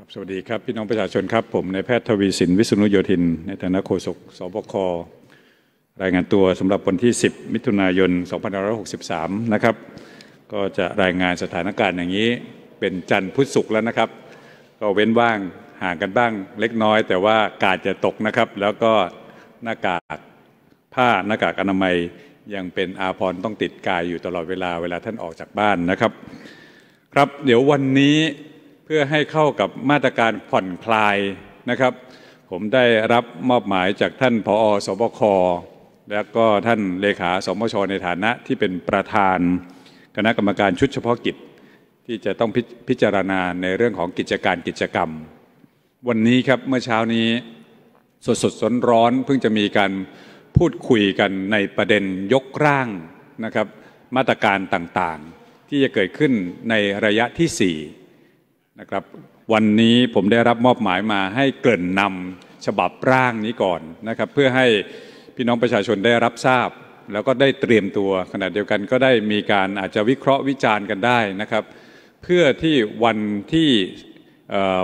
ครับสวัสดีครับ พี่น้องประชาชนครับผมนายแพทย์ทวีสินวิษณุโยธิน ในฐานะโฆษกสบครายงานตัวสำหรับวันที่ 10 มิถุนายน2563นะครับ ก็จะรายงานสถานการณ์อย่างนี้เป็นจันทร์พุธศุกร์แล้วนะครับ ก็เว้นว่างห่างกันบ้างเล็กน้อย แต่ว่ากาศจะตกนะครับ แล้วก็ หน้ากากผ้า หน้ากากอนามัยยังเป็นอาพรต้องติดกายอยู่ตลอดเวลาเวลาท่านออกจากบ้านนะครับ ครับเดี๋ยววันนี้เพื่อให้เข้ากับมาตรการผ่อนคลายนะครับ ผมได้รับมอบหมายจากท่านผอสบค และก็ท่านเลขาสมชในฐานะที่เป็นประธาน คณะกรรมการชุดเฉพาะกิจที่จะต้องพิพจารณาในเรื่องของกิจการกิจกรรม วันนี้ครับเมื่อเช้านี้สดสดสนร้อนเพิ่งจะมีการพูดคุยกันในประเด็นยกร่างนะครับมาตรการต่างๆ ที่จะเกิดขึ้นในระยะที่ 4นะครับวันนี้ผมได้รับมอบหมายมาให้เกิ่นนำฉบับร่างนี้ก่อนนะครับเพื่อให้พี่น้องประชาชนได้รับทราบ แล้วก็ได้เตรียมตัวขณะเดียวกันก็ได้มีการอาจจะวิเคราะห์วิจารณ์กันได้นะครับเพื่อที่วันที่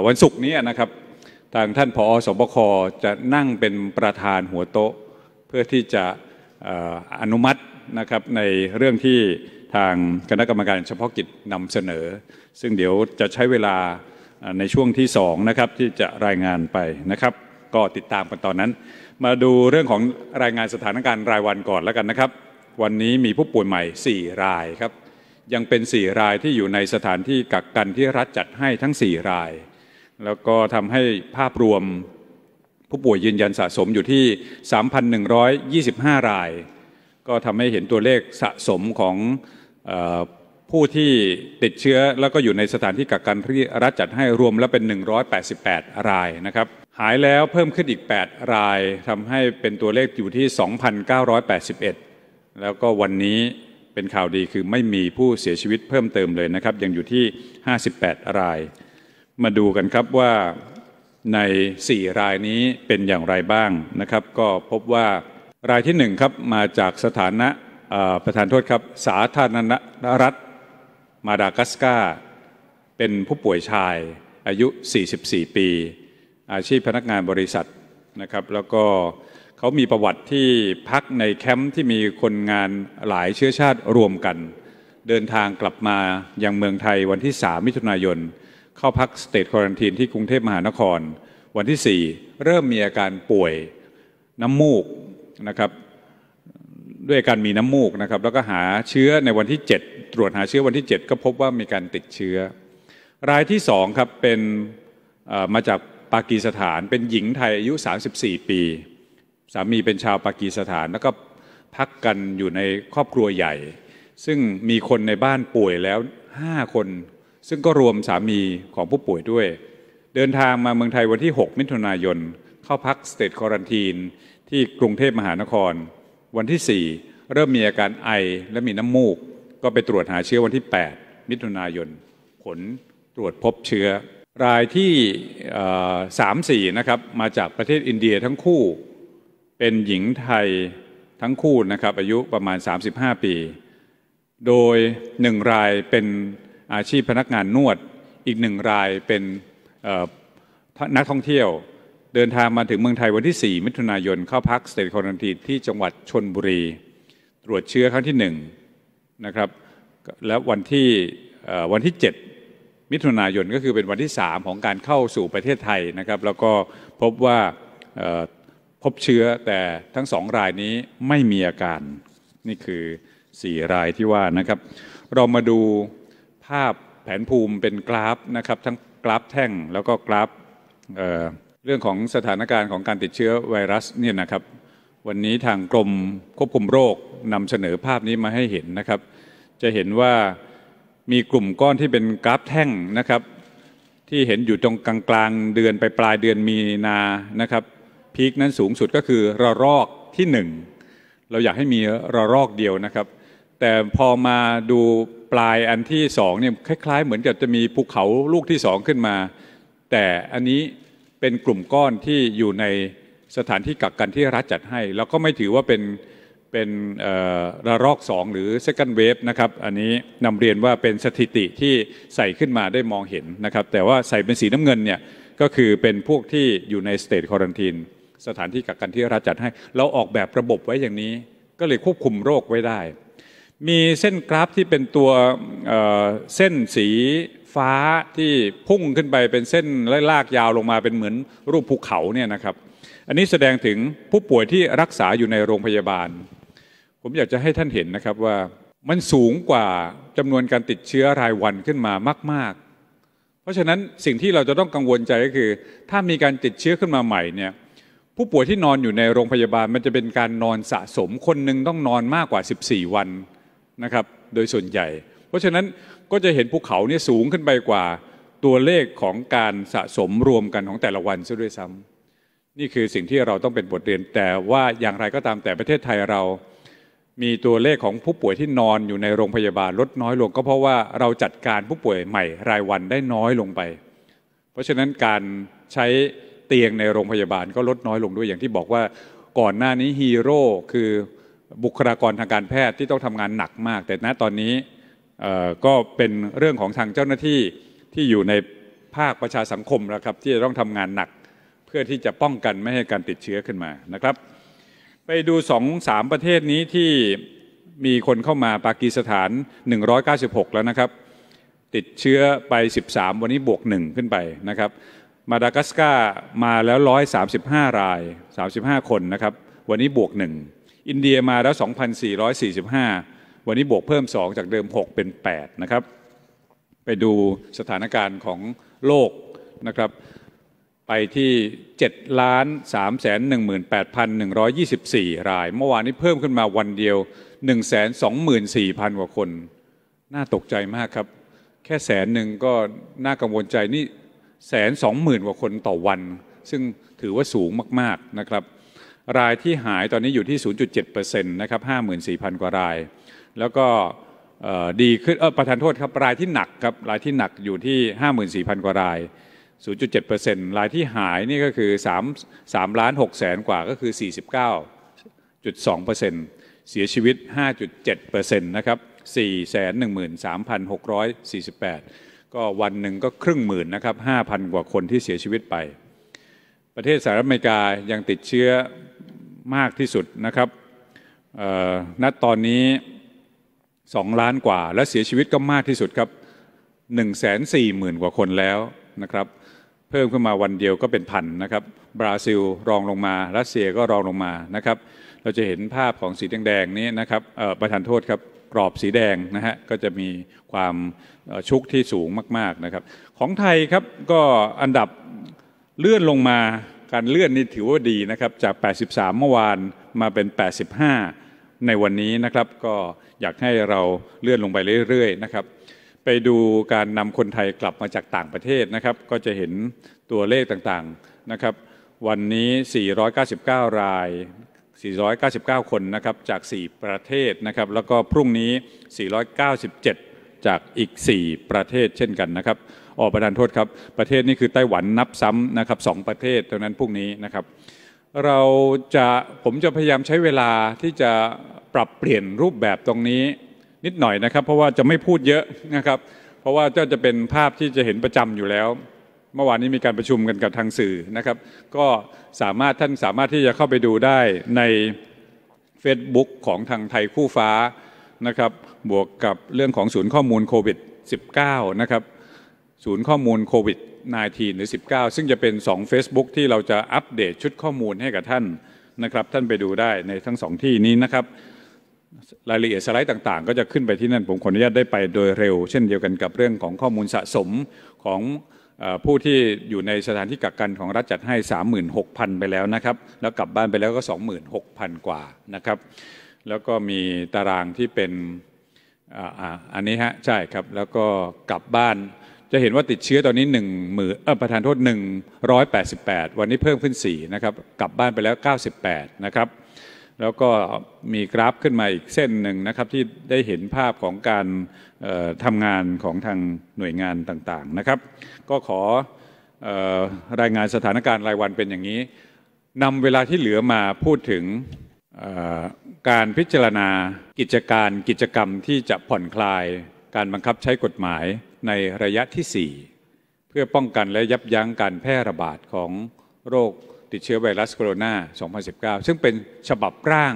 วันศุกร์นี้นะครับทางท่านผอสบคจะนั่งเป็นประธานหัวโต๊ะ เพื่อที่จะอนุมัตินะครับในเรื่องที่ทางคณะกรรมการเฉพาะกิจนำเสนอซึ่งเดี๋ยวจะใช้เวลาในช่วงที่2นะครับที่จะรายงานไปนะครับ ก็ติดตามกันตอนนั้นมาดูเรื่องของรายงานสถานการณ์รายวันก่อนแล้วกันนะครับ วันนี้มีผู้ป่วยใหม่4รายครับยังเป็น4รายที่อยู่ในสถานที่กักกันที่รัฐจัดให้ทั้ง4ราย แล้วก็ทำให้ภาพรวมผู้ป่วยยืนยันสะสมอยู่ที่ 3,125ราย ก็ทำให้เห็นตัวเลขสะสมของผู้ที่ติดเชื้อแล้วก็อยู่ในสถานที่กักกันที่รัฐจัดให้รวมแล้วเป็น 188 รายนะครับหายแล้วเพิ่มขึ้นอีก 8 รายทำให้เป็นตัวเลขอยู่ที่ 2,981 แล้วก็วันนี้เป็นข่าวดีคือไม่มีผู้เสียชีวิตเพิ่มเติมเลยนะครับ ยังอยู่ที่ 58 ราย มาดูกันครับว่าใน 4 รายนี้เป็นอย่างไรบ้างนะครับ ก็พบว่ารายที่ 1 ครับมาจากสถานะประธานโทษครับสาธารณรัฐมาดากัสกาเป็นผู้ป่วยชาย อายุ 44 ปี อาชีพพนักงานบริษัทนะครับ แล้วก็เขามีประวัติที่พักในแคมป์ที่มีคนงานหลายเชื้อชาติรวมกัน เดินทางกลับมายังเมืองไทยวันที่ 3 มิถุนายน เข้าพักสเตทควอนตีนที่กรุงเทพมหานคร วันที่ 4 เริ่มมีอาการป่วยน้ำมูกนะครับด้วยการมีน้ำมูกนะครับแล้วก็หาเชื้อในวันที่ 7 ตรวจหาเชื้อวันที่ 7 ก็พบว่ามีการติดเชื้อ รายที่2ครับเป็นมาจากปากีสถาน เป็นหญิงไทยอายุ 34 ปีสามีเป็นชาวปากีสถานแล้วก็พักกันอยู่ในครอบครัวใหญ่ ซึ่งมีคนในบ้านป่วยแล้ว5คน ซึ่งก็รวมสามีของผู้ป่วยด้วย เดินทางมาเมืองไทยวันที่ 6 มิถุนายนเข้าพักสเตทควอรันทีนที่กรุงเทพมหานครวันที่ 4 เริ่มมีอาการไอและมีน้ำมูกก็ไปตรวจหาเชื้อวันที่ 8 มิถุนายนผลตรวจพบเชื้อ รายที่สามสี่นะครับมาจากประเทศอินเดียทั้งคู่เป็นหญิงไทยทั้งคู่นะครับอายุประมาณ 35 ปี โดยหนึ่งรายเป็นอาชีพพนักงานนวด อีกหนึ่งรายเป็นนักท่องเที่ยวเดินทางมาถึงเมืองไทยวันที่ 4 มิถุนายน เข้าพักสเตทคอนทีที่จังหวัดชนบุรี ตรวจเชื้อครั้งที่1นะครับและวันที่วันที่ 7 มิถุนายนก็คือเป็นวันที่3 ของการเข้าสู่ประเทศไทยนะครับ แล้วก็พบว่าพบเชื้อแต่ทั้งสองรายนี้ไม่มีอาการ นี่คือ 4 รายที่ว่านะครับเรามาดูภาพแผนภูมิเป็นกราฟนะครับทั้งกราฟแท่งแล้วก็กราฟเรื่องของสถานการณ์ของการติดเชื้อไวรัสเนี่ยนะครับ วันนี้ทางกรมควบคุมโรคนำเสนอภาพนี้มาให้เห็นนะครับ จะเห็นว่ามีกลุ่มก้อนที่เป็นกราฟแท่งนะครับ ที่เห็นอยู่ตรงกลางกลางเดือนไปปลายเดือนมีนานะครับ พีคนั้นสูงสุดก็คือระลอกที่ 1 เราอยากให้มีระลอกเดียวนะครับ แต่พอมาดูปลายอันที่2เนี่ยคล้ายๆ เหมือนกับจะมีภูเขาลูกที่2 ขึ้นมา แต่อันนี้เป็นกลุ่มก้อนที่อยู่ในสถานที่กักกันที่รัฐจัดให้แล้วก็ไม่ถือว่าเป็นเป็นระลอก2หรือ second wave นะครับอันนี้นำเรียนว่าเป็นสถิติที่ใส่ขึ้นมาได้มองเห็นนะครับแต่ว่าใส่เป็นสีน้ำเงินเนี่ยก็คือเป็นพวกที่อยู่ในสเตทควอนตินสถานที่กักกันที่รัฐจัดให้ เราออกแบบระบบไว้อย่างนี้ก็เลยควบคุมโรคไว้ได้ มีเส้นกราฟที่เป็นตัวเส้นสีฟ้าที่พุ่งขึ้นไปเป็นเส้นไล่ลากยาวลงมาเป็นเหมือนรูปภูเขาเนี่ยนะครับอันนี้แสดงถึงผู้ป่วยที่รักษาอยู่ในโรงพยาบาล ผมอยากจะให้ท่านเห็นนะครับว่ามันสูงกว่าจำนวนการติดเชื้อรายวันขึ้นมามาก ๆ เพราะฉะนั้นสิ่งที่เราจะต้องกังวลใจก็คือ ถ้ามีการติดเชื้อขึ้นมาใหม่เนี่ยผู้ป่วยที่นอนอยู่ในโรงพยาบาล มันจะเป็นการนอนสะสมคนหนึ่งต้องนอนมากกว่า14วันนะครับโดยส่วนใหญ่ เพราะฉะนั้นก็จะเห็นภูเขาเนี่ยสูงขึ้นไปกว่าตัวเลขของการสะสมรวมกันของแต่ละวันซะด้วยซ้ำ นี่คือสิ่งที่เราต้องเป็นบทเรียน แต่ว่าอย่างไรก็ตามแต่ประเทศไทยเรามีตัวเลขของผู้ป่วยที่นอนอยู่ในโรงพยาบาลลดน้อยลงก็เพราะว่าเราจัดการผู้ป่วยใหม่ รายวันได้น้อยลงไป เพราะฉะนั้นการใช้เตียงในโรงพยาบาลก็ลดน้อยลงด้วยอย่างที่บอกว่าก่อนหน้านี้ฮีโร่คือบุคลากรทางการแพทย์ที่ต้องทำงานหนักมาก แต่ณตอนนี้ก็เป็นเรื่องของทางเจ้าหน้าที่ที่อยู่ในภาคประชาสังคมนะครับที่จะต้องทำงานหนักเพื่อที่จะป้องกันไม่ให้การติดเชื้อขึ้นมานะครับ ไปดูสองสามประเทศนี้ที่มีคนเข้ามาปากีสถาน 196 แล้วนะครับติดเชื้อไป 13 วันนี้บวก 1 ขึ้นไปนะครับมาดากัสการ์มาแล้ว 135 ราย 35 คนนะครับวันนี้บวก1อินเดียมาแล้ว 2,445วันนี้บวกเพิ่ม 2 จากเดิม 6 เป็น 8 นะครับ ไปดูสถานการณ์ของโลกนะครับ ไปที่7ล้าน3แสน18,124 ราย เมื่อวานนี้เพิ่มขึ้นมาวันเดียว 1 2 4 0 0 0 กว่าคน น่าตกใจมากครับ แค่แสนหนึ่งก็น่ากังวลใจนี่แสนสองหมื่นกว่าคนต่อวัน ซึ่งถือว่าสูงมาก ๆ นะครับ รายที่หายตอนนี้อยู่ที่ 0.7%นะครับ 54,000 กว่ารายแล้วก็ดีขึ้นเออประธานโทษครับ รายที่หนักครับ รายที่หนักอยู่ที่ 54,000 กว่าราย 0.7%รายที่หายนี่ก็คือ3 3ล้าน6แสนกว่าก็คือ 49.2%เสียชีวิต 5.7%นะครับ413,648 ก็วันหนึ่งก็ครึ่งหมื่นนะครับ 5,000 กว่าคนที่เสียชีวิตไป ประเทศสหรัฐอเมริกายังติดเชื้อมากที่สุดนะครับณตอนนี้สองล้านกว่าและเสียชีวิตก็มากที่สุดครับ 1 4 0 0 0 0กว่าคนแล้วนะครับเพิ่มขึ้นมาวันเดียวก็เป็นพันนะครับ บราซิลรองลงมารัสเซียก็รองลงมานะครับเราจะเห็นภาพของสีแดงๆนี้นะครับประธานโทษครับ กรอบสีแดงนะฮะก็จะมีความชุกที่สูงมาก ๆนะครับ ของไทยครับก็อันดับเลื่อนลงมาการเลื่อนนี่ถือว่าดีนะครับจาก83 เมื่อวานมาเป็น85ในวันนี้นะครับก็อยากให้เราเลื่อนลงไปเรื่อยๆนะครับ ไปดูการนำคนไทยกลับมาจากต่างประเทศนะครับก็จะเห็นตัวเลขต่างๆนะครับ วันนี้ 499 ราย 499 คนนะครับจาก 4 ประเทศนะครับ แล้วก็พรุ่งนี้ 497 จากอีก 4 ประเทศเช่นกันนะครับออประธานโทษครับ ประเทศนี้คือ ไต้หวันนับซ้ำนะครับ 2 ประเทศตรงนั้นพรุ่งนี้นะครับเราจะผมจะพยายามใช้เวลาที่จะปรับเปลี่ยนรูปแบบตรงนี้นิดหน่อยนะครับ เพราะว่าจะไม่พูดเยอะนะครับเพราะว่าก็จะเป็นภาพที่จะเห็นประจำอยู่แล้ว เมื่อวานนี้มีการประชุมกันกับทางสื่อนะครับ ก็สามารถท่านสามารถที่จะเข้าไปดูได้ใน Facebook ของทางไทยคู่ฟ้านะครับบวกกับเรื่องของศูนย์ข้อมูลโควิด -19 นะครับศูนย์ข้อมูลโควิด19 หรือ 19 ซึ่งจะเป็น 2 Facebook ที่เราจะอัปเดตชุดข้อมูลให้กับท่าน นะครับ ท่านไปดูได้ในทั้ง 2 ที่นี้นะครับ รายละเอียด สไลด์ต่างๆ ก็จะขึ้นไปที่นั่น ผมขออนุญาตได้ไปโดยเร็ว เช่นเดียวกันกับเรื่องของข้อมูลสะสมของผู้ที่อยู่ในสถานที่กักกันของรัฐจัดให้ 36,000 ไปแล้วนะครับ แล้วกลับบ้านไปแล้วก็ 26,000 กว่านะครับแล้วก็มีตารางที่เป็นอันนี้ฮะใช่ครับแล้วก็กลับบ้านจะเห็นว่าติดเชื้อตอนนี้1นึ่งหมื่นประธานโทษ188 วันนี้เพิ่มขึ้น4นะครับกลับบ้านไปแล้ว 98นะครับแล้วก็มีกราฟขึ้นมาอีกเส้นหนึ่งนะครับที่ได้เห็นภาพของการทำงานของทางหน่วยงานต่างๆนะครับก็ขออรายงานสถานการณ์รายวันเป็นอย่างนี้นำเวลาที่เหลือมาพูดถึงการพิจารณากิจการกิจกรรมที่จะผ่อนคลายการบังคับใช้กฎหมายในระยะที่ 4 เพื่อป้องกันและยับยั้งการแพร่ระบาดของโรคติดเชื้อไวรัสโคโรนา 2019 ซึ่งเป็นฉบับร่าง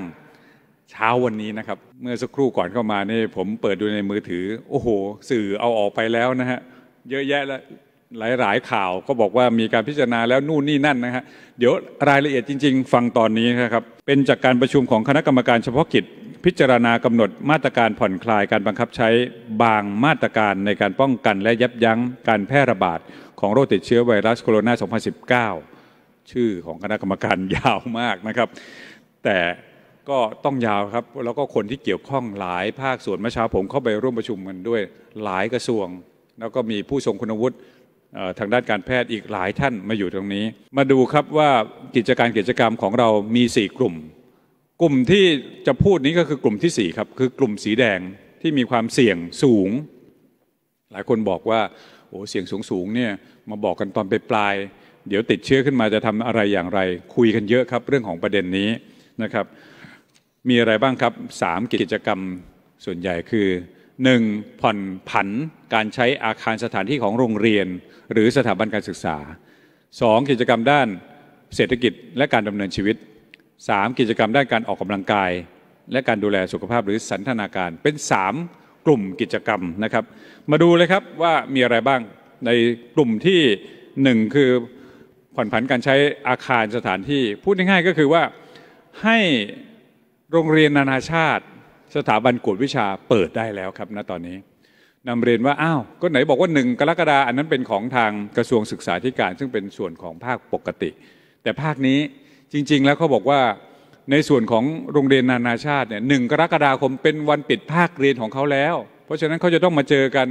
เช้าวันนี้นะครับ เมื่อสักครู่ก่อนเข้ามานี่ผมเปิดดูในมือถือ โอ้โห สื่อเอาออกไปแล้วนะฮะเยอะแยะและหลายๆข่าวก็บอกว่ามีการพิจารณาแล้วนู่นนี่นั่นนะฮะเดี๋ยวรายละเอียดจริงๆ ฟังตอนนี้นะครับเป็นจากการประชุมของคณะกรรมการเฉพาะกิจพิจารณากำหนดมาตรการผ่อนคลาย การบังคับใช้บางมาตรการในการป้องกันและยับยั้งการแพร่ระบาดของโรคติดเชื้อไวรัสโคโรนา 2019 ชื่อของคณะกรรมการยาวมากนะครับแต่ก็ต้องยาวครับแล้วก็คนที่เกี่ยวข้องหลาย ภาคส่วนเมื่อเช้าผมเข้าไปร่วมประชุมกันด้วยหลายกระทรวง แล้วก็มีผู้ทรงคุณวุฒิทางด้านการแพทย์อีกหลายท่านมาอยู่ตรงนี้ มาดูครับว่ากิจการกิจกรรมของเรามี4กลุ่มกลุ่มที่จะพูดนี้ก็คือกลุ่มที่4ครับ คือกลุ่มสีแดงที่มีความเสี่ยงสูง หลายคนบอกว่าโอ้เสี่ยงสูงสูงเนี่ยมาบอกกันตอนไปปลายเดี๋ยวติดเชื้อขึ้นมาจะทำอะไรอย่างไร คุยกันเยอะครับเรื่องของประเด็นนี้นะครับมีอะไรบ้างครับ 3กิจกรรมส่วนใหญ่คือ 1. ผ่อนผันการใช้อาคารสถานที่ของโรงเรียน หรือสถาบันการศึกษา 2. กิจกรรมด้านเศรษฐกิจและการดำเนินชีวิต3 กิจกรรม ด้านการออกกำลังกาย และการดูแลสุขภาพหรือสันทนาการเป็น 3 กลุ่มกิจกรรมนะครับ มาดูเลยครับว่ามีอะไรบ้างในกลุ่มที่ 1 คือผ่อนผันการใช้อาคารสถานที่ พูดง่ายๆก็คือว่าให้โรงเรียนนานาชาติ สถาบันกวดวิชาเปิดได้แล้วครับ ณตอนนี้นำเรียนว่า อ้าว ก็ไหนบอกว่าหนึ่งกรกฎาอันนั้นเป็นของทางกระทรวงศึกษาธิการซึ่งเป็นส่วนของภาคปกติ แต่ภาคนี้จริงๆ แล้วเขาบอกว่าในส่วนของโรงเรียนนานาชาติเนี่ยหนึ่งกรกฎาคมเป็นวันปิดภาคเรียนของเขาแล้ว เพราะฉะนั้นเขาจะต้องมาเจอกัน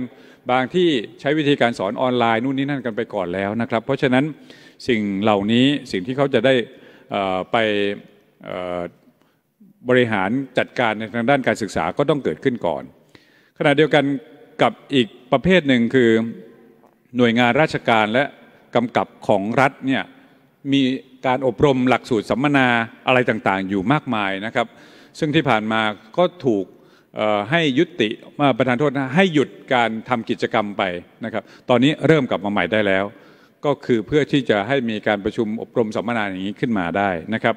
บางที่ใช้วิธีการสอนออนไลน์นู่นนี่นั่นกันไปก่อนแล้วนะครับเพราะฉะนั้นสิ่งเหล่านี้สิ่งที่เขาจะได้ไปบริหารจัดการในทางด้านการศึกษาก็ต้องเกิดขึ้นก่อน ขณะเดียวกันกับอีกประเภทหนึ่งคือหน่วยงานราชการและกำกับของรัฐเนี่ยมีการอบรมหลักสูตรสัมมนาอะไรต่างๆ อยู่มากมายนะครับซึ่งที่ผ่านมาก็ถูกให้ยุติมาประธานโทษนะ ให้หยุดการทำกิจกรรมไปนะครับตอนนี้เริ่มกลับมา ใหม่ได้แล้ว ก็คือเพื่อที่จะให้มีการประชุมอบรมสัมมนาอย่างนี้ขึ้นมาได้นะครับ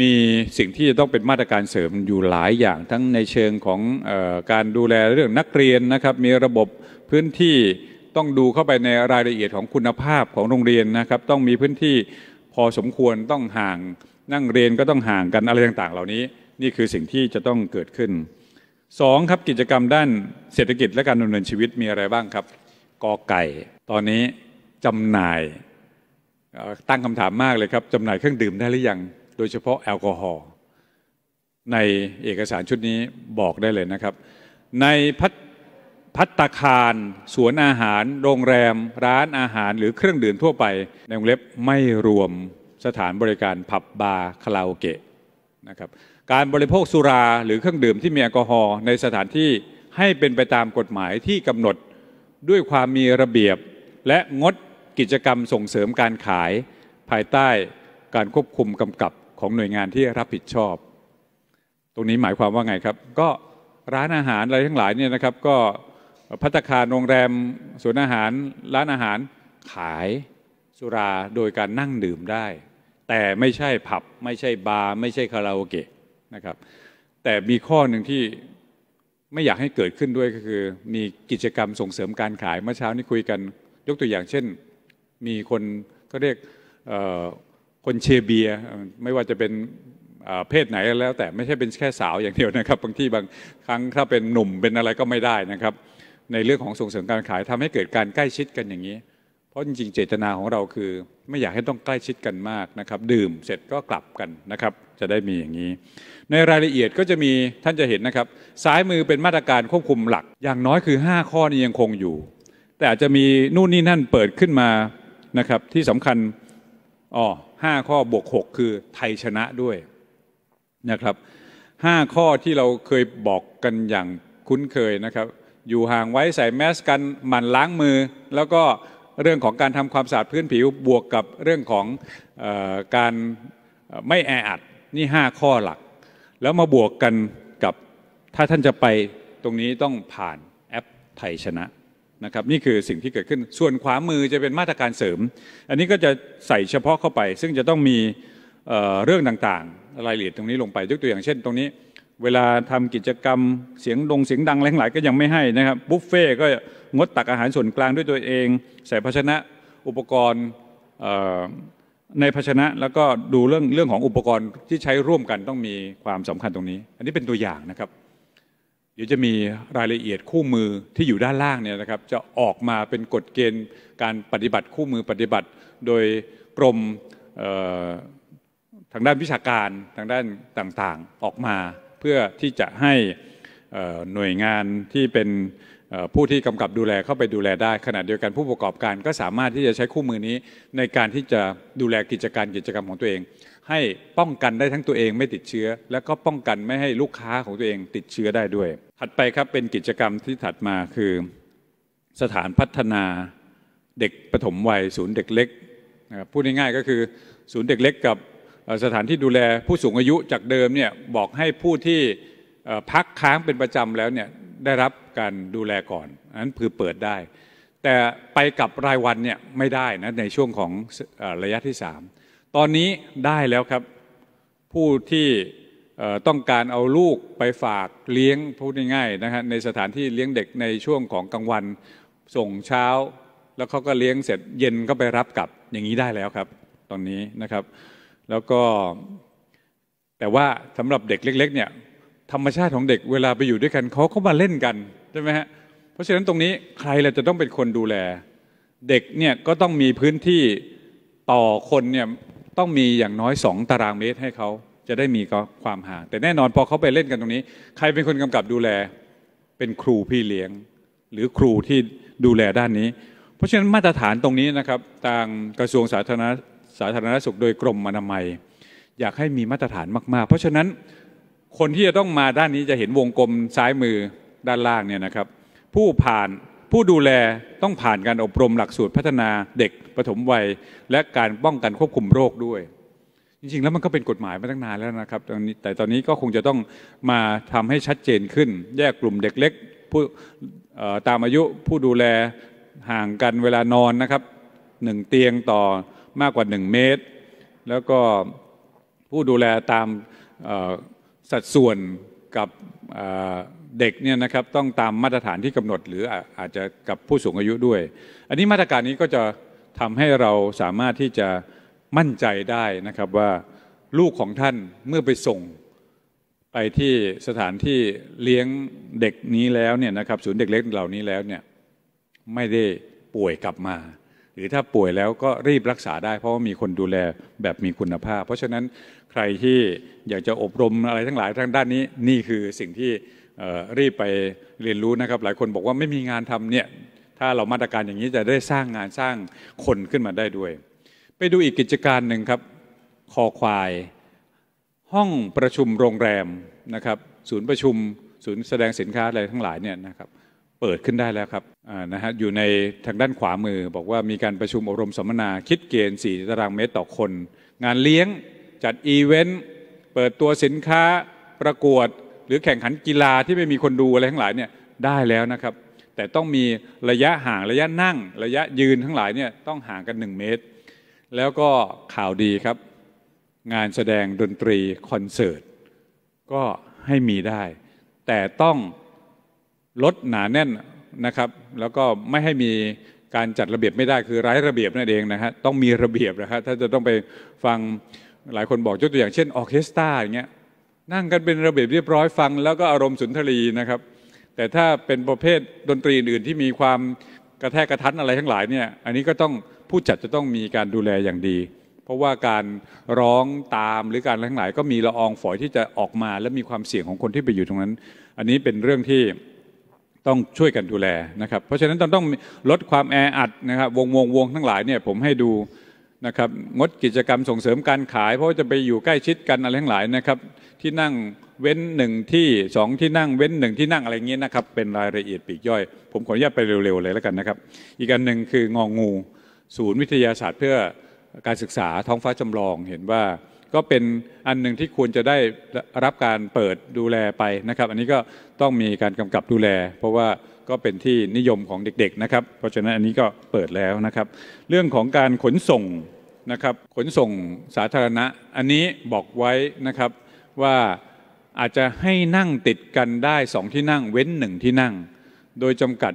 มีสิ่งที่จะต้องเป็นมาตรการเสริมอยู่หลายอย่าง ทั้งในเชิงของออการดูแลเรื่องนักเรียนนะครับ มีระบบพื้นที่ต้องดูเข้าไปในรายละเอียดของคุณภาพของโรงเรียนนะครับต้องมีพื้นที่พอสมควรต้องห่างนั่งเรียนก็ต้องห่างกันอะไรต่างๆเหล่านี้นี่คือสิ่งที่จะต้องเกิดขึ้นสองครับกิจกรรมด้านเศรษฐกิจและการดำเนินชีวิตมีอะไรบ้างครับ กอไก่ ตอนนี้จำหน่ายตั้งคำถามมากเลยครับจำหน่ายเครื่องดื่มได้หรือยังโดยเฉพาะแอลกอฮอล์ในเอกสารชุดนี้บอกได้เลยนะครับในพัพัตตาคารสวนอาหาร โรงแรมร้านอาหารหรือเครื่องดื่มทั่วไป ในวงเล็บไม่รวมสถานบริการผับบาร์คาราโอเกะนะครับ การบริโภคสุราหรือเครื่องดื่มที่มีแอลกอฮอล์ในสถานที่ให้เป็นไปตามกฎหมายที่กำหนดด้วยความมีระเบียบและงดกิจกรรมส่งเสริมการขาย ภายใต้การควบคุมกำกับของหน่วยงานที่รับผิดชอบ ตรงนี้หมายความว่าไงครับ ก็ร้านอาหารอะไรทั้งหลายเนี่ยนะครับก็พัตคารโรงแรมสวนอาหารร้านอาหารขายสุราโดยการนั่งดื่มได้ แต่ไม่ใช่ผับไม่ใช่บาร์ไม่ใช่คาราโอเกะนะครับ แต่มีข้อหนึ่งที่ไม่อยากให้เกิดขึ้นด้วยก็คือ มีกิจกรรมส่งเสริมการขายเมื่อเช้านี้คุยกันยกตัวอย่างเช่น มีคนก็เรียกคนเชียร์เบียไม่ว่าจะเป็นเพศไหนแล้ว แต่ไม่ใช่เป็นแค่สาวอย่างเดียวนะครับบางที่บางครั้งถ้าเป็นหนุ่มเป็นอะไรก็ไม่ได้นะครับในเรื่องของส่งเสริมการขายทำให้เกิดการใกล้ชิดกันอย่างนี้ เพราะจริงๆเจตนาของเราคือ ไม่อยากให้ต้องใกล้ชิดกันมากนะครับ ดื่มเสร็จก็กลับกันนะครับ จะได้มีอย่างนี้ ในรายละเอียดก็จะมีท่านจะเห็นนะครับ ซ้ายมือเป็นมาตรการควบคุมหลัก อย่างน้อยคือ 5 ข้อนี้ยังคงอยู่ แต่อาจจะมีนู่นนี่นั่นเปิดขึ้นมานะครับ ที่สำคัญอ๋อห้าข้อบวก 6 คือไทยชนะด้วยนะครับห้าข้อที่เราเคยบอกกันอย่างคุ้นเคยนะครับอยู่ห่างไว้ใส่แมสกันหมั่นล้างมือ แล้วก็เรื่องของการทำความสะอาดพื้นผิวบวกกับเรื่องของออการไม่แออัดนี่ 5 ข้อหลัก แล้วมาบวกกันกับถ้าท่านจะไปตรงนี้ต้องผ่านแอปไทยชนะนะครับนี่คือสิ่งที่เกิดขึ้นส่วนขวามือจะเป็นมาตรการเสริม อันนี้ก็จะใส่เฉพาะเข้าไป ซึ่งจะต้องมีเรื่องต่างๆรายละเอียดตรงนี้ลงไปยกตัวอย่างเช่นตรงนี้เวลาทำกิจกรรมเสียงดงเสียงดังอะไรทั้งหลายก็ยังไม่ให้นะครับ บุฟเฟ่ก็งดตักอาหารส่วนกลางด้วยตัวเอง ใส่ภาชนะอุปกรณ์ในภาชนะแล้วก็ดูเรื่องเรื่องของอุปกรณ์ที่ใช้ร่วมกันต้องมีความสำคัญตรงนี้ อันนี้เป็นตัวอย่างนะครับ เดี๋ยวจะมีรายละเอียดคู่มือที่อยู่ด้านล่างเนี่ยนะครับ จะออกมาเป็นกฎเกณฑ์การปฏิบัติคู่มือ ปฏิบัติโดยกรมทางด้านวิชาการทางด้านต่าง ๆ ออกมาพื่อที่จะให้หน่วยงานที่เป็นผู้ที่กำกับดูแลเข้าไปดูแลได้ขณะเดียวกันผู้ประกอบการ ก็สามารถที่จะใช้คู่มือนี้ในการที่จะดูแลกิจการกิจกรรมของตัวเอง ให้ป้องกันได้ทั้งตัวเองไม่ติดเชื้อ และก็ป้องกันไม่ให้ลูกค้าของตัวเองติดเชื้อได้ด้วย ถัดไปครับเป็นกิจกรรมที่ถัดมาคือสถานพัฒนาเด็กปฐมวัยศูนย์เด็กเล็กพูดง่ายๆก็คือ ศูนย์เด็กเล็กกับสถานที่ดูแลผู้สูงอายุจากเดิมเนี่ยบอกให้ผู้ที่พักค้างเป็นประจำแล้วเนี่ยได้รับการดูแลก่อนอันนั้นคือเปิดได้ แต่ไปกับรายวันเนี่ยไม่ได้นะในช่วงของระยะที่ 3 ตอนนี้ได้แล้วครับ ผู้ที่ต้องการเอาลูกไปฝากเลี้ยงพูดง่ายๆนะฮะในสถานที่เลี้ยงเด็กในช่วงของกลางวันส่งเช้า แล้วเขาก็เลี้ยงเสร็จเย็นก็ไปรับกลับอย่างนี้ได้แล้วครับ ตอนนี้นะครับแล้วก็แต่ว่าสำหรับเด็กเล็กๆเนี่ย ธรรมชาติของเด็กเวลาไปอยู่ด้วยกันเขาเ้ามาเล่นกันใช่ไหมฮะเพราะฉะนั้นตรงนี้ใครเราจะต้องเป็นคนดูแล เด็กเนี่ยก็ต้องมีพื้นที่ต่อคนเนี่ยต้องมีอย่างน้อยสองตารางเมตรให้เขาจะได้มีก็ความห่างแต่แน่นอนพอเขาไปเล่นกันตรงนี้ ใครเป็นคนกำกับดูแล เป็นครูพี่เลี้ยง หรือครูที่ดูแลด้านนี้ เพราะฉะนั้นมาตรฐานตรงนี้นะครับทางกระทรวงสาธารณสาธารณสุขโดยกรมอนามัย อยากให้มีมาตรฐานมากๆ เพราะฉะนั้นคนที่จะต้องมาด้านนี้จะเห็นวงกลมซ้ายมือด้านล่างเนี่ยนะครับ ผู้ผ่านผู้ดูแลต้องผ่านการอบรมหลักสูตรพัฒนาเด็กปฐมวัย และการป้องกันควบคุมโรคด้วย จริงๆแล้วมันก็เป็นกฎหมายมาตั้งนานแล้วนะครับ ตอนนี้แต่ตอนนี้ก็คงจะต้องมาทำให้ชัดเจนขึ้น แยกกลุ่มเด็กเล็กผู้ตามอายุผู้ดูแลห่างกันเวลานอนนะครับหนึ่งเตียงต่อมากกว่า 1 เมตร แล้วก็ผู้ดูแลตามสัดส่วนกับเด็กเนี่ยนะครับต้องตามมาตรฐานที่กำหนดหรืออาจจะกับผู้สูงอายุด้วย อันนี้มาตรการนี้ก็จะทำให้เราสามารถที่จะมั่นใจได้นะครับว่าลูกของท่านเมื่อไปส่งไปที่สถานที่เลี้ยงเด็กนี้แล้วเนี่ยนะครับศูนย์เด็กเล็กเหล่านี้แล้วเนี่ยไม่ได้ป่วยกลับมาหรือถ้าป่วยแล้วก็รีบรักษาได้เพราะว่ามีคนดูแลแบบมีคุณภาพ เพราะฉะนั้นใครที่อยากจะอบรมอะไรทั้งหลายทางด้านนี้นี่คือสิ่งที่รีบไปเรียนรู้นะครับ หลายคนบอกว่าไม่มีงานทำเนี่ยถ้าเรามาตรการอย่างนี้จะได้สร้างงานสร้างคนขึ้นมาได้ด้วย ไปดูอีกกิจการหนึ่งครับคอควาย ห้องประชุมโรงแรมนะครับศูนย์ประชุม ศูนย์แสดงสินค้าอะไรทั้งหลายเนี่ยนะครับเปิดขึ้นได้แล้วครับนะฮะอยู่ในทางด้านขวามือบอกว่ามีการประชุมอบรมสัมมนาคิดเกณฑ์4ตารางเมตรต่อคนงานเลี้ยงจัดอีเวนต์เปิดตัวสินค้าประกวด หรือแข่งขันกีฬาที่ไม่มีคนดูอะไรทั้งหลายเนี่ยได้แล้วนะครับ แต่ต้องมีระยะห่างระยะนั่ง ระยะยืนทั้งหลายเนี่ยต้องห่างกัน 1 เมตร แล้วก็ข่าวดีครับงานแสดงดนตรีคอนเสิร์ตก็ให้มีได้ แต่ต้องลดหนาแน่นนะครับ แล้วก็ไม่ให้มีการจัดระเบียบไม่ได้ คือไร้ระเบียบนั่นเองนะฮะต้องมีระเบียบนะครับถ้าจะต้องไปฟังหลายคนบอกยกตัวอย่างเช่นออเคสตราอย่างเงี้ยนั่งกันเป็นระเบียบเรียบร้อยฟัง แล้วก็อารมณ์สุนทรีนะครับ แต่ถ้าเป็นประเภทดนตรีอื่นที่มีความกระแทกกระทันอะไรทั้งหลายเนี่ย อันนี้ก็ต้องผู้จัดจะต้องมีการดูแลอย่างดี เพราะว่าการร้องตามหรือการทั้งหลาย ก็มีละอองฝอยที่จะออกมา และมีความเสี่ยงของคนที่ไปอยู่ตรงนั้น อันนี้เป็นเรื่องที่ต้องช่วยกันดูแลนะครับ เพราะฉะนั้นต้องต้องลดความแออัดนะครับวงวงวงทั้งหลายเนี่ยผมให้ดูนะครับงดกิจกรรมส่งเสริมการขายเพราะจะไปอยู่ใกล้ชิดกันอะไรทั้งหลายนะครับที่นั่งเว้นหนึ่งที่สองที่นั่งเว้นหนึ่งที่นั่งอะไรเงี้ยนะครับเป็นรายละเอียดปีกย่อย ผมขออนุญาตไปเร็วๆเลยแล้วกันนะครับอีกอันหนึ่งคืององงู ศูนย์วิทยาศาสตร์เพื่อการศึกษาท้องฟ้าจำลองเห็นว่าก็เป็นอันหนึ่งที่ควรจะได้รับการเปิดดูแลไปนะครับอันนี้ก็ต้องมีการ กำกับดูแล เพราะว่าก็เป็นที่นิยมของเด็กๆนะครับเพราะฉะนั้นอันนี้ก็เปิดแล้วนะครับเรื่องของการขนส่งนะครับขนส่งสาธารณะอันนี้บอกไว้นะครับ ว่าอาจจะให้นั่งติดกันได้สองที่นั่ง เว้นหนึ่งที่นั่ง โดยจำกัด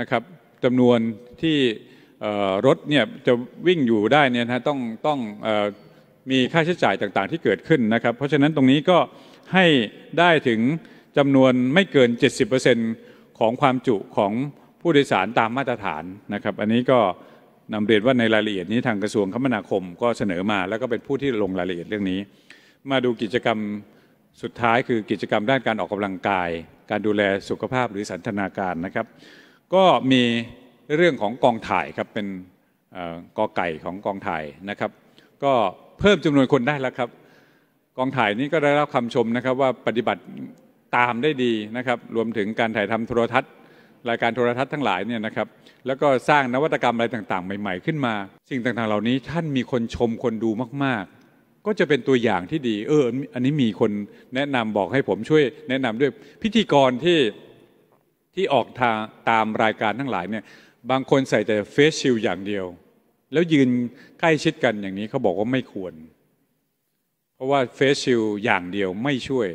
นะครับจำนวนที่รถเนี่ยจะวิ่งอยู่ได้เนี่ยนะต้องต้องมีค่าใช้จ่ายต่างๆ ที่เกิดขึ้นนะครับ เพราะฉะนั้นตรงนี้ก็ให้ได้ถึงจำนวนไม่เกิน70%ของความจุของผู้โดยสารตามมาตรฐานนะครับ อันนี้ก็นำเรียนว่าในรายละเอียดนี้ทางกระทรวงคมนาคมก็เสนอมาแล้วก็เป็นผู้ที่ลงรายละเอียดเรื่องนี้ มาดูกิจกรรมสุดท้ายคือกิจกรรมด้านการออกกำลังกาย การดูแลสุขภาพหรือสันทนาการนะครับ ก็มีเรื่องของกองถ่ายครับเป็นกอไก่ของกองถ่ายนะครับ ก็เพิ่มจำนวนคนได้แล้วครับ กองถ่ายนี้ก็ได้รับคำชมนะครับว่าปฏิบัติตามได้ดีนะครับรวมถึงการถ่ายทำโทรทัศน์รายการโทรทัศน์ทั้งหลายเนี่ยนะครับแล้วก็สร้างนวัตกรรมอะไรต่าง ๆ ใหม่ ๆขึ้นมา สิ่งต่างๆเหล่านี้ท่านมีคนชมคนดูมากๆ ก็จะเป็นตัวอย่างที่ดี เอออันนี้มีคนแนะนำบอกให้ผมช่วยแนะนำด้วยพิธีกรที่ที่ออกทางตามรายการทั้งหลายเนี่ยบางคนใส่แต่เฟซชิลอย่างเดียวแล้วยืนใกล้ชิดกันอย่างนี้เขาบอกว่าไม่ควร เพราะว่าเฟสชิลอย่างเดียวไม่ช่วย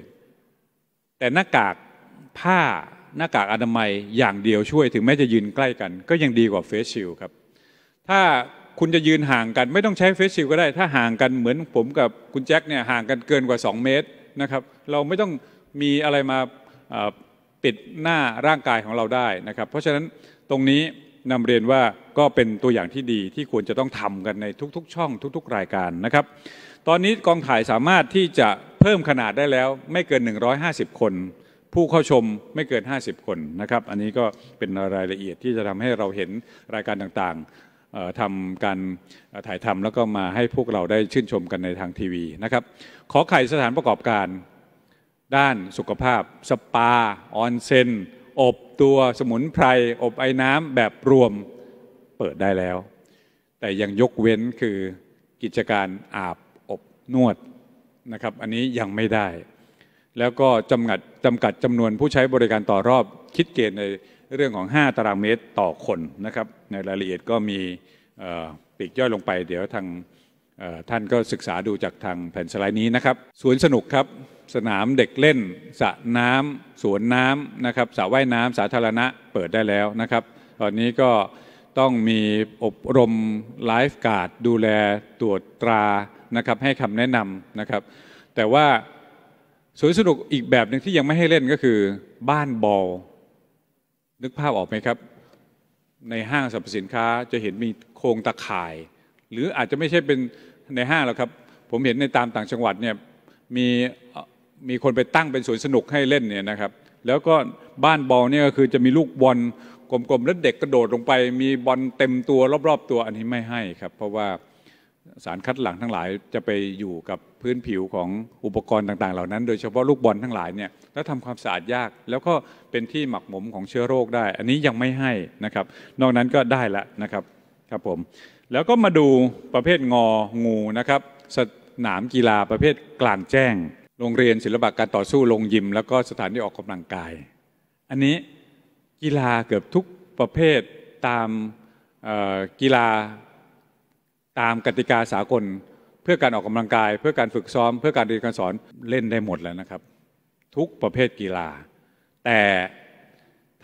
แต่หน้ากากผ้าหน้ากากอนามัยอย่างเดียวช่วยถึงแม้จะยืนใกล้กัน ก็ยังดีกว่าเฟสชิลครับถ้าคุณจะยืนห่างกันไม่ต้องใช้เฟสชิล ก็ได้ ถ้าห่างกันเหมือนผมกับคุณแจ็คเนี่ยห่างกันเกินกว่า 2 เมตรนะครับเราไม่ต้องมีอะไรมาปิดหน้าร่างกายของเราได้นะครับ เพราะฉะนั้นตรงนี้นำเรียนว่าก็เป็นตัวอย่างที่ดีที่ควรจะต้องทำกันในทุกๆช่องทุกๆรายการนะครับตอนนี้กองถ่ายสามารถที่จะเพิ่มขนาดได้แล้ว ไม่เกิน 150 คน ผู้เข้าชมไม่เกิน 50 คนนะครับอันนี้ก็เป็นรายละเอียดที่จะทำให้เราเห็นรายการต่างๆทำการถ่ายทำแล้วก็มาให้พวกเราได้ชื่นชมกันในทางทีวีนะครับขอไข่สถานประกอบการ ด้านสุขภาพสปาออนเซนอบตัวสมุนไพรอบไอ้น้ำแบบรวมเปิดได้แล้ว แต่ยังยกเว้นคือกิจการอาบอบนวดนะครับอันนี้ยังไม่ได้ แล้วก็จำกัดจำกัดจำนวนผู้ใช้บริการต่อรอบคิดเกณฑ์ในเรื่องของ 5 ตารางเมตรต่อคนนะครับในรายละเอียดก็มีปีกย่อยลงไป เดี๋ยวทางท่านก็ศึกษาดูจากทางแผ่นสไลด์นี้นะครับ สวนสนุกครับ สนามเด็กเล่นสระน้ำสวนน้ำนะครับสระว่ายน้ำสาธารณะเปิดได้แล้วนะครับ ตอนนี้ก็ต้องมีอบรมไลฟ์การ์ดดูแลตรวจตรานะครับให้คำแนะนำนะครับ แต่ว่าสวนสนุกอีกแบบหนึ่งที่ยังไม่ให้เล่นก็คือ บ้านบอล นึกภาพออกไหมครับ ในห้างสรรพสินค้าจะเห็นมีโครงตะข่ายหรืออาจจะไม่ใช่เป็นในห้างแล้วครับ ผมเห็นในตามต่างจังหวัดเนี่ยมีมีคนไปตั้งเป็นสวนสนุกให้เล่นเนี่ยนะครับ แล้วก็บ้านบอลเนี่ยก็คือจะมีลูกบอลกลมๆแล้วเด็กกระโดดลงไป มีบอลเต็มตัวรอบๆตัวอันนี้ไม่ให้ครับเพราะว่าสารคัดหลั่งทั้งหลายจะไปอยู่กับพื้นผิวของอุปกรณ์ต่างๆเหล่านั้น โดยเฉพาะลูกบอลทั้งหลายเนี่ยแล้วทำความสะอาดยาก แล้วก็เป็นที่หมักหมมของเชื้อโรคได้ อันนี้ยังไม่ให้นะครับนอกนั้นก็ได้ละนะครับครับผมแล้วก็มาดูประเภทงองู นะครับ สนามกีฬาประเภทกลางแจ้ง โรงเรียนศิลปะการต่อสู้ โรงยิม แล้วก็สถานที่ออกกำลังกาย อันนี้กีฬาเกือบทุกประเภทตามกีฬาตามกติกาสากลเพื่อการออกกำลังกาย เพื่อการฝึกซ้อมเพื่อการเรียนการสอนเล่นได้หมดแล้วนะครับ ทุกประเภทกีฬา แต่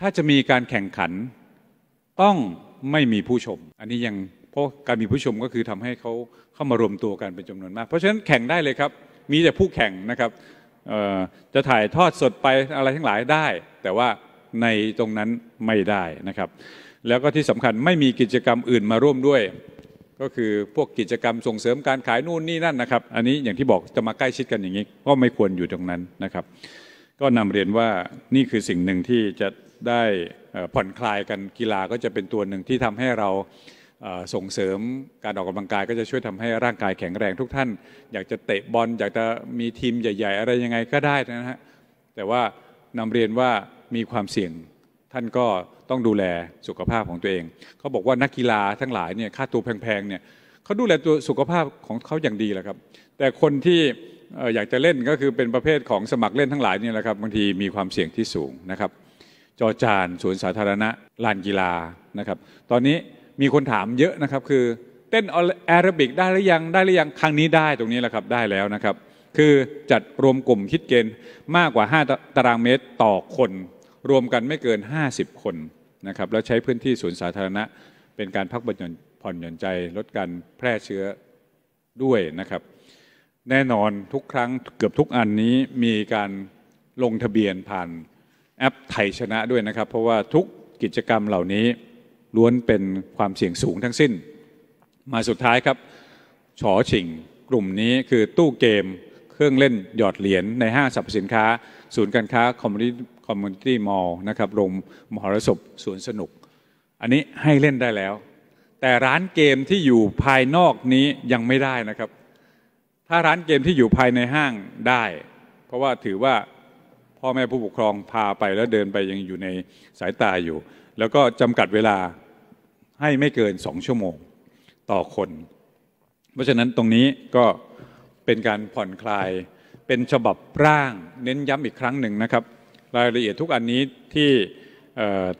ถ้าจะมีการแข่งขันต้องไม่มีผู้ชม อันนี้ยังเพราะการมีผู้ชมก็คือทำให้เขาเข้ามารวมตัวกันเป็นจำนวนมาก เพราะฉะนั้นแข่งได้เลยครับ มีแต่ผู้แข่งนะครับจะถ่ายทอดสดไปอะไรทั้งหลายได้ แต่ว่าในตรงนั้นไม่ได้นะครับ แล้วก็ที่สำคัญไม่มีกิจกรรมอื่นมาร่วมด้วย ก็คือพวกกิจกรรมส่งเสริมการขายนู่นนี่นั่นนะครับ อันนี้อย่างที่บอกจะมาใกล้ชิดกันอย่างนี้ก็ไม่ควรอยู่ตรงนั้นนะครับ ก็นำเรียนว่านี่คือสิ่งหนึ่งที่จะได้ผ่อนคลายกันกีฬาก็จะเป็นตัวหนึ่งที่ทำให้เราส่งเสริมการออกกำลังกายก็จะช่วยทำให้ร่างกายแข็งแรงทุกท่าน อยากจะเตะบอลอยากจะมีทีมใหญ่ๆ อะไรยังไงก็ได้นะฮะแต่ว่านำเรียนว่ามีความเสี่ยง ท่านก็ต้องดูแลสุขภาพของตัวเองเขาบอกว่านักกีฬาทั้งหลายเนี่ยค่าตัวแพงๆเนี่ยเขาดูแลตัวสุขภาพของเขาอย่างดีแหละครับ แต่คนที่อยากจะเล่นก็คือเป็นประเภทของสมัครเล่นทั้งหลายเนี่ยแหละครับ บางทีมีความเสี่ยงที่สูงนะครับ จอจานสวนสาธารณะลานกีฬานะครับ ตอนนี้มีคนถามเยอะนะครับ คือเต้นแอรบิกได้หรือยังได้หรือยังครั้งนี้ได้ตรงนี้แหละครับ ได้แล้วนะครับ คือจัดรวมกลุ่มคิดเกณฑ์มากกว่า 5 ตารางเมตรต่อคน รวมกันไม่เกิน 50 คนนะครับ แล้วใช้พื้นที่สวนสาธารณะ เป็นการพักผ่อนหย่อนใจลดการแพร่เชื้อด้วยนะครับ แน่นอนทุกครั้งเกือบทุกอันนี้มีการลงทะเบียนผ่านแอปไทยชนะด้วยนะครับ เพราะว่าทุกกิจกรรมเหล่านี้ล้วนเป็นความเสี่ยงสูงทั้งสิ้น มาสุดท้ายครับชอชิงกลุ่มนี้คือตู้เกมเครื่องเล่นหยอดเหรียญในห้างสรรพสินค้า ศูนย์การค้าคอมมูนิตี้คอมมูนิตี้มอลล์นะครับ โรงมหรสพสวนสนุก อันนี้ให้เล่นได้แล้ว แต่ร้านเกมที่อยู่ภายนอกนี้ยังไม่ได้นะครับ ถ้าร้านเกมที่อยู่ภายในห้างได้ เพราะว่าถือว่าพ่อแม่ผู้ปกครองพาไปแล้วเดินไปยังอยู่ในสายตาอยู่ แล้วก็จำกัดเวลาให้ไม่เกินสองชั่วโมงต่อคน เพราะฉะนั้นตรงนี้ก็เป็นการผ่อนคลายเป็นฉบับร่างเน้นย้ำอีกครั้งหนึ่งนะครับรายละเอียดทุกอันนี้ที่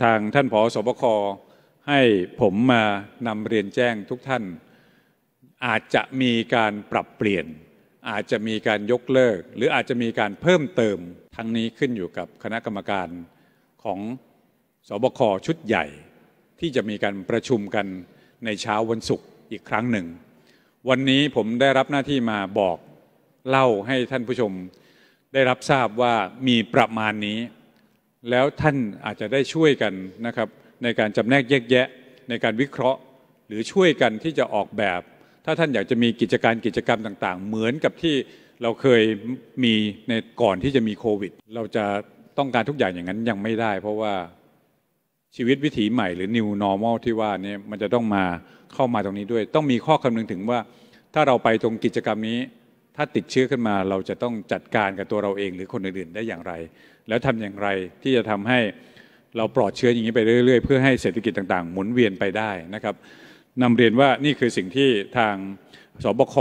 ทางท่านผอสบคให้ผมมานำเรียนแจ้งทุกท่าน อาจจะมีการปรับเปลี่ยน อาจจะมีการยกเลิก หรืออาจจะมีการเพิ่มเติม ทั้งนี้ขึ้นอยู่กับคณะกรรมการของสบค ชุดใหญ่ที่จะมีการประชุมกันในเช้าวันศุกร์อีกครั้งหนึ่ง วันนี้ผมได้รับหน้าที่มาบอกเล่าให้ท่านผู้ชม ได้รับทราบว่ามีประมาณนี้ แล้วท่านอาจจะได้ช่วยกันนะครับในการจำแนกแยกแยะในการวิเคราะห์หรือช่วยกันที่จะออกแบบ ถ้าท่านอยากจะมีกิจการกิจกรรมต่าง ๆ เหมือนกับที่เราเคยมีในก่อนที่จะมีโควิด เราจะต้องการทุกอย่างอย่างนั้นยังไม่ได้ เพราะว่าชีวิตวิถีใหม่ หรือ new normal ที่ว่านี่มันจะต้องมาเข้ามาตรงนี้ด้วย ต้องมีข้อคำนึงถึงว่าถ้าเราไปตรงกิจกรรมนี้ ถ้าติดเชื้อขึ้นมาเราจะต้องจัดการกับตัวเราเองหรือคนอื่นๆ ได้อย่างไร แล้วทำอย่างไรที่จะทำให้เราปลอดเชื้ออย่างนี้ไปเรื่อยๆเพื่อให้เศรษฐกิจต่างๆหมุนเวียนไปได้นะครับนำเรียนว่านี่คือสิ่งที่ทางสบค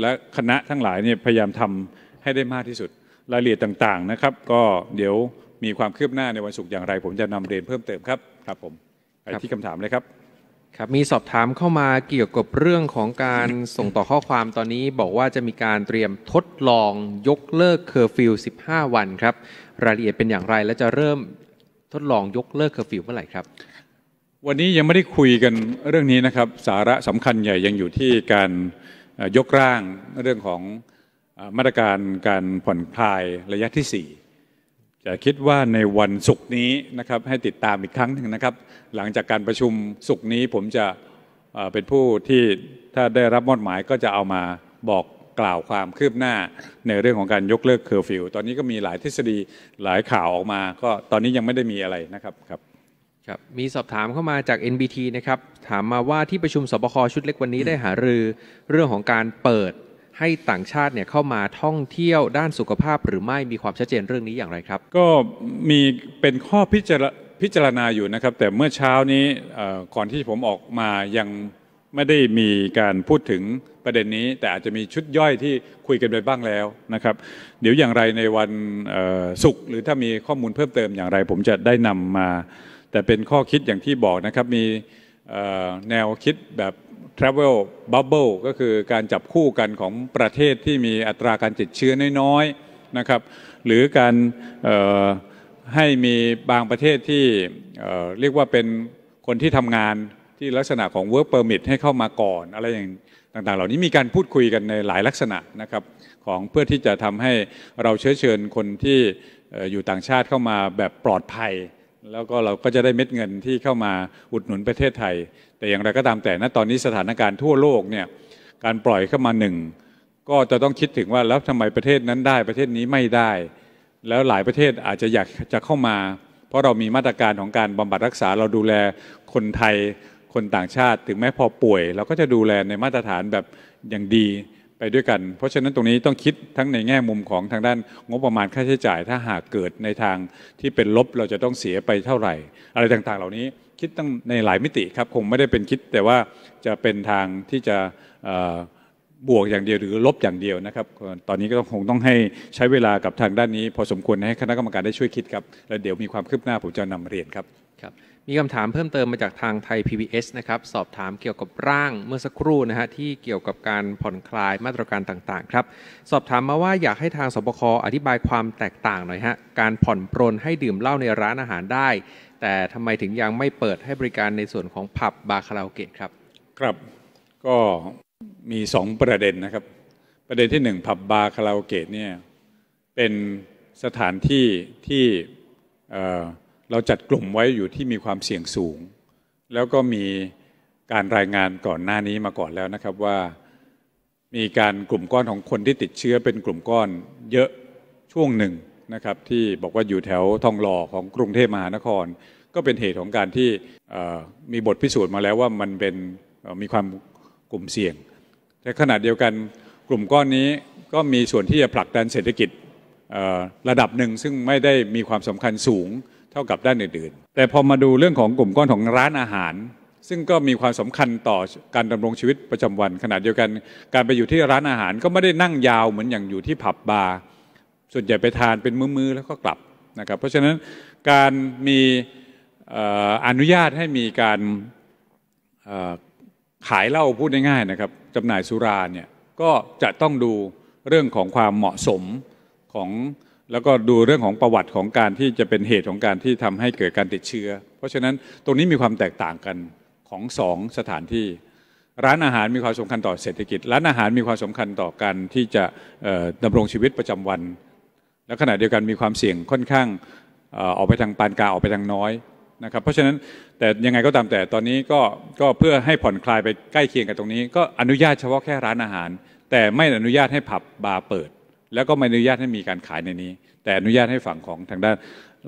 และคณะทั้งหลายเนี่ยพยายามทำให้ได้มากที่สุดรายละเอียดต่างๆนะครับ ก็เดี๋ยวมีความคืบหน้าในวันศุกร์อย่างไร ผมจะนำเรียนเพิ่มเติมครับครับผมไปที่คำถามเลยครับครับมีสอบถามเข้ามาเกี่ยวกับเรื่องของการส่งต่อข้อความตอนนี้ บอกว่าจะมีการเตรียมทดลองยกเลิกเคอร์ฟิว15 วันครับรายละเอียดเป็นอย่างไรและจะเริ่มทดลองยกเลิกเคอร์ฟิวเมื่อไหร่ครับ วันนี้ยังไม่ได้คุยกันเรื่องนี้นะครับสาระสำคัญใหญ่ยังอยู่ที่การยกร่างเรื่องของมาตรการการผ่อนคลายระยะที่ 4จะคิดว่าในวันศุกร์นี้นะครับให้ติดตามอีกครั้งหนึ่งนะครับหลังจากการประชุมศุกร์นี้ผมจะเป็นผู้ที่ถ้าได้รับมอบหมายก็จะเอามาบอกกล่าวความคืบหน้าในเรื่องของการยกเลิกเคอร์ฟิวตอนนี้ก็มีหลายทฤษฎีหลายข่าวออกมาก็ตอนนี้ยังไม่ได้มีอะไรนะครับครับครับมีสอบถามเข้ามาจาก NBT นะครับถามมาว่าที่ประชุมสบคชุดเล็กวันนี้ ได้หารือเรื่องของการเปิดให้ต่างชาติเนี่ยเข้ามาท่องเที่ยวด้านสุขภาพ หรือไม่มีความชัดเจนเรื่องนี้อย่างไรครับ ก็มีเป็นข้อพิจารพิจารณาอยู่นะครับ แต่เมื่อเช้านี้ก่อนที่ผมออกมา ยัง ไม่ได้มีการพูดถึงประเด็นนี้ แต่อาจจะมีชุดย่อยที่คุยกันไปบ้างแล้วนะครับ เดี๋ยวอย่างไรในวันศุกร์หรือถ้ามีข้อมูลเพิ่มเติมอย่างไร ผมจะได้นำมา แต่เป็นข้อคิดอย่างที่บอกนะครับมีแนวคิดแบบ Travel Bubble ก็คือการจับคู่กันของประเทศที่มีอัตราการติดเชื้อน้อยๆนะครับหรือการให้มีบางประเทศที่เรียกว่าเป็นคนที่ทำงานที่ลักษณะของ Work Permit ให้เข้ามาก่อน อะไรอย่างต่างๆเหล่านี้มีการพูดคุยกันในหลายลักษณะนะครับของเพื่อที่จะทำให้เราเชื้อเชิญคนที่อยู่ต่างชาติเข้ามาแบบปลอดภัยแล้วก็เราก็จะได้เม็ดเงินที่เข้ามาอุดหนุนประเทศไทย แต่อย่างไรก็ตามแต่ณตอนนี้สถานการณ์ทั่วโลกเนี่ยการปล่อยเข้ามาหนึ่งก็จะต้องคิดถึงว่าแล้วทำไมประเทศนั้นได้ประเทศนี้ไม่ได้ แล้วหลายประเทศอาจจะอยากจะเข้ามา เพราะเรามีมาตรการของการบำบัดรักษา เราดูแลคนไทย คนต่างชาติ ถึงแม้พอป่วยเราก็จะดูแลในมาตรฐานแบบอย่างดีไปด้วยกันเพราะฉะนั้นตรงนี้ต้องคิดทั้งในแง่มุมของทางด้านงบประมาณค่าใช้จ่าย ถ้าหากเกิดในทางที่เป็นลบเราจะต้องเสียไปเท่าไหร่ อะไรต่างๆเหล่านี้คิดตั้งในหลายมิติครับ คงไม่ได้เป็นคิดแต่ว่าจะเป็นทางที่จะบวกอย่างเดียวหรือลบอย่างเดียวนะครับ ตอนนี้ก็คงต้องให้ใช้เวลากับทางด้านนี้พอสมควรให้คณะกรรมการได้ช่วยคิดครับแล้วเดี๋ยวมีความคืบหน้าผมจะนำเรียนครับครับมีคำถามเพิ่มเติมมาจากทางไทย PBS นะครับสอบถามเกี่ยวกับร่างเมื่อสักครู่นะฮะที่เกี่ยวกับการผ่อนคลายมาตรการต่างๆครับสอบถามมาว่าอยากให้ทางสบคอธิบายความแตกต่างหน่อยฮะการผ่อนปรนให้ดื่มเหล้าในร้านอาหารได้ แต่ทำไมถึงยังไม่เปิดให้บริการในส่วนของผับบาคาราโอเกะครับ ครับก็มี2ประเด็นนะครับ ประเด็นที่1ผับบาคาราโอเกะเนี่ยเป็นสถานที่ที่เราจัดกลุ่มไว้อยู่ที่มีความเสี่ยงสูง แล้วก็มีการรายงานก่อนหน้านี้มาก่อนแล้วนะครับว่ามีการกลุ่มก้อนของคนที่ติดเชื้อเป็นกลุ่มก้อนเยอะช่วงหนึ่งนะครับที่บอกว่าอยู่แถวทองหล่อของกรุงเทพมหานคร ก็เป็นเหตุของการที่มีบทพิสูจน์มาแล้วว่ามันเป็นมีความกลุ่มเสี่ยง แต่ขณะเดียวกันกลุ่มก้อนนี้ก็มีส่วนที่จะผลักดันเศรษฐกิจระดับหนึ่งซึ่งไม่ได้มีความสำคัญสูงท่ากับด้านอื่นๆแต่พอมาดูเรื่องของกลุ่มก้อนของร้านอาหาร ซึ่งก็มีความสำคัญต่อการดำรงชีวิตประจำวัน ขนาดเดียวกันการไปอยู่ที่ร้านอาหารก็ไม่ได้นั่งยาวเหมือนอย่างอยู่ที่ผับบาร์ส่วนใหญ่ไปทานเป็นมืออๆแล้วก็กลับนะครับ เพราะฉะนั้นการมีอนุญาตให้มีการขายเหล้าพูดง่ายๆนะครับจำหน่ายสุราเนี่ยก็จะต้องดูเรื่องของความเหมาะสมของแล้วก็ดูเรื่องของประวัติของการที่จะเป็นเหตุของการที่ทำให้เกิดการติดเชื้อ เพราะฉะนั้นตรงนี้มีความแตกต่างกันของสองสถานที่ ร้านอาหารมีความสำคัญต่อเศรษฐกิจ ร้านอาหารมีความสำคัญต่อการที่จะดำรงชีวิตประจำวัน และขณะเดียวกันมีความเสี่ยงค่อนข้างออกไปทางปานกลางออกไปทางน้อยนะครับเพราะฉะนั้นแต่ยังไงก็ตามแต่ตอนนี้ก็ก็เพื่อให้ผ่อนคลายไปใกล้เคียงกับตรงนี้ ก็อนุญาตเฉพาะแค่ร้านอาหาร แต่ไม่อนุญาตให้ผับบาร์เปิดแล้วก็ไม่อนุญาตให้มีการขายในนี้ แต่อนุญาตให้ฝั่งของทางด้าน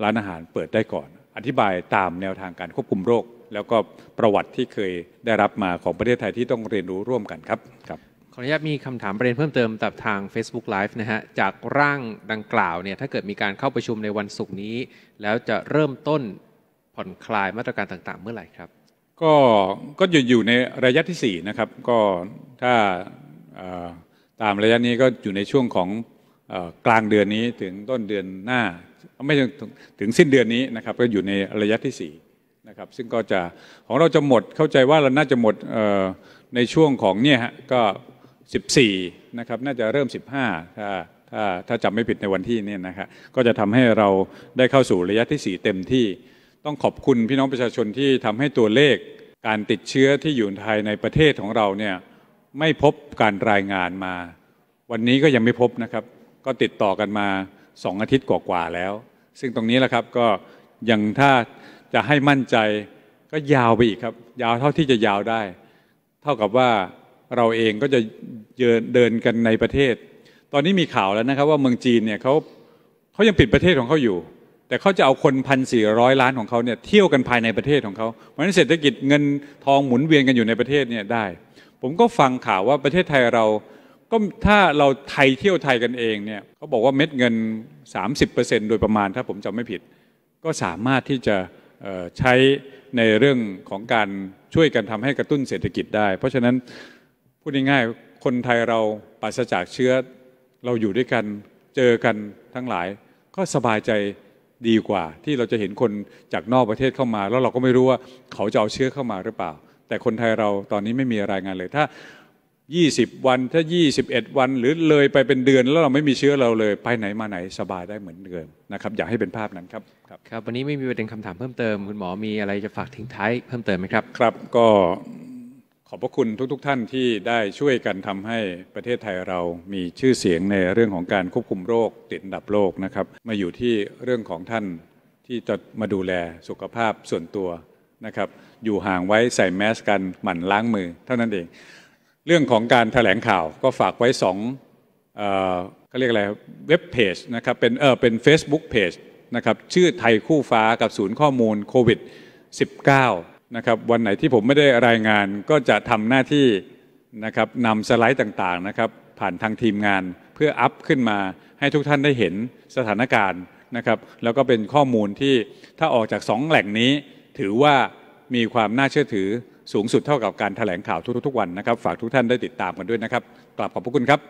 ร้านอาหารเปิดได้ก่อน อธิบายตามแนวทางการควบคุมโรค แล้วก็ประวัติที่เคยได้รับมาของประเทศไทยที่ต้องเรียนรู้ร่วมกันครับครับขออนุญาตมีคำถามประเด็นเพิ่มเติมจากทาง Facebook Live นะฮะจากร่างดังกล่าวเนี่ยถ้าเกิดมีการเข้าประชุมในวันศุกร์นี้ แล้วจะเริ่มต้นผ่อนคลายมาตรการต่างๆ เมื่อไหร่ครับ ก็ก็อยู่อยู่ในระยะที่4นะครับก็ถ้าตามระยะนี้ก็อยู่ในช่วงของกลางเดือนนี้ถึงต้นเดือนหน้าไม่ถึงถึงสิ้นเดือนนี้นะครับก็อยู่ในระยะที่4นะครับซึ่งก็จะของเราจะหมดเข้าใจว่าเราน่าจะหมดในช่วงของเนี่ยฮะก็14นะครับน่าจะเริ่ม 15ถ้าถ้าถ้าจำไม่ผิดในวันที่นี่นะครับก็จะทำให้เราได้เข้าสู่ระยะที่4เต็มที่ ต้องขอบคุณพี่น้องประชาชนที่ทำให้ตัวเลขการติดเชื้อที่อยู่ไทยในประเทศของเราเนี่ยไม่พบการรายงานมา วันนี้ก็ยังไม่พบนะครับก็ติดต่อกันมา 2 อาทิตย์กว่า ๆ แล้ว ซึ่งตรงนี้แหละครับก็ยังถ้าจะให้มั่นใจก็ยาวไปอีกครับยาวเท่าที่จะยาวได้ เท่ากับว่าเราเองก็จะเดินกันในประเทศ ตอนนี้มีข่าวแล้วนะครับ ว่าเมืองจีนเนี่ยเขาเขายังปิดประเทศของเขาอยู่ แต่เขาจะเอาคนพันสี่ร้อยล้านของเขาเนี่ยเที่ยวกันภายในประเทศของเขาเพราะฉะนั้นเศรษฐกิจเงินทองหมุนเวียนกันอยู่ในประเทศเนี่ยได้ ผมก็ฟังข่าวว่าประเทศไทยเราก็ถ้าเราไทยเที่ยวไทยกันเองเนี่ยเขาบอกว่าเม็ดเงิน 30%โดยประมาณถ้าผมจำไม่ผิด ก็สามารถที่จะใช้ในเรื่องของการช่วยกันทำให้กระตุ้นเศรษฐกิจได้ เพราะฉะนั้น พูดง่ายๆคนไทยเราปราศจากเชื้อ เราอยู่ด้วยกันเจอกันทั้งหลาย ก็สบายใจดีกว่าที่เราจะเห็นคนจากนอกประเทศเข้ามา แล้วเราก็ไม่รู้ว่าเขาจะเอาเชื้อเข้ามาหรือเปล่า แต่คนไทยเราตอนนี้ไม่มีรายงานเลยถ้ายี่สิบวันถ้ายี่สิบเอ็ดวันหรือเลยไปเป็นเดือน แล้วเราไม่มีเชื้อเราเลยไปไหนมาไหนสบายได้เหมือนเดิมนะครับอยากให้เป็นภาพนั้นครับครับ วันนี้ไม่มีประเด็นคำถามเพิ่มเติม คุณหมอมีอะไรจะฝากทิ้งท้ายเพิ่มเติมไหมครับครับ ก็ขอบพระคุณทุกๆทท่านที่ได้ช่วยกันทำให้ประเทศไทยเรามีชื่อเสียงในเรื่องของการควบคุมโรคติดอันดับโลกนะครับมาอยู่ที่เรื่องของท่านที่จะมาดูแลสุขภาพส่วนตัวนะครับอยู่ห่างไว้ใส่แมสกันหมั่นล้างมือเท่านั้นเองเรื่องของการถแถลงข่าวก็ฝากไว้สองเขาเรียกอะไรเว็บเพจนะครับเป็นเออเป็น Facebook Page นะครับชื่อไทยคู่ฟ้ากับศูนย์ข้อมูลโควิด -19 นะครับวันไหนที่ผมไม่ได้รายงานก็จะทำหน้าที่นะครับนำสไลด์ต่างๆนะครับผ่านทางทีมงานเพื่ออัพขึ้นมาให้ทุกท่านได้เห็นสถานการณ์นะครับแล้วก็เป็นข้อมูลที่ถ้าออกจากสองแหล่งนี้ถือว่ามีความน่าเชื่อถือสูงสุดเท่ากับการถแถลงข่าวทุกๆวันนะครับ ฝากทุกท่านได้ติดตามกันด้วยนะครับกลับขอบพระคุณครับ